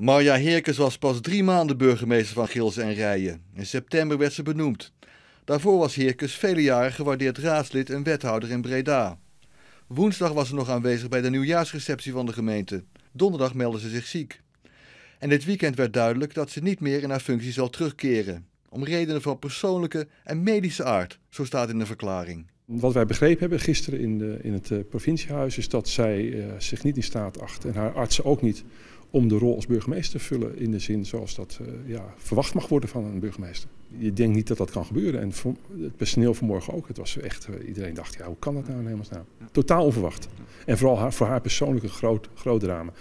Marja Heerkens was pas drie maanden burgemeester van Gilsen en Rijen. In september werd ze benoemd. Daarvoor was Heerkes vele jaren gewaardeerd raadslid en wethouder in Breda. Woensdag was ze nog aanwezig bij de nieuwjaarsreceptie van de gemeente. Donderdag meldde ze zich ziek. En dit weekend werd duidelijk dat ze niet meer in haar functie zal terugkeren. Om redenen van persoonlijke en medische aard, zo staat in de verklaring. Wat wij begrepen hebben gisteren in, de, in het eh, provinciehuis is dat zij eh, zich niet in staat acht en haar artsen ook niet om de rol als burgemeester te vullen in de zin zoals dat eh, ja, verwacht mag worden van een burgemeester. Je denkt niet dat dat kan gebeuren en het personeel vanmorgen ook. Het was echt, iedereen dacht ja hoe kan dat nou in hemelsnaam. Totaal onverwacht en vooral voor haar persoonlijke groot, groot drama.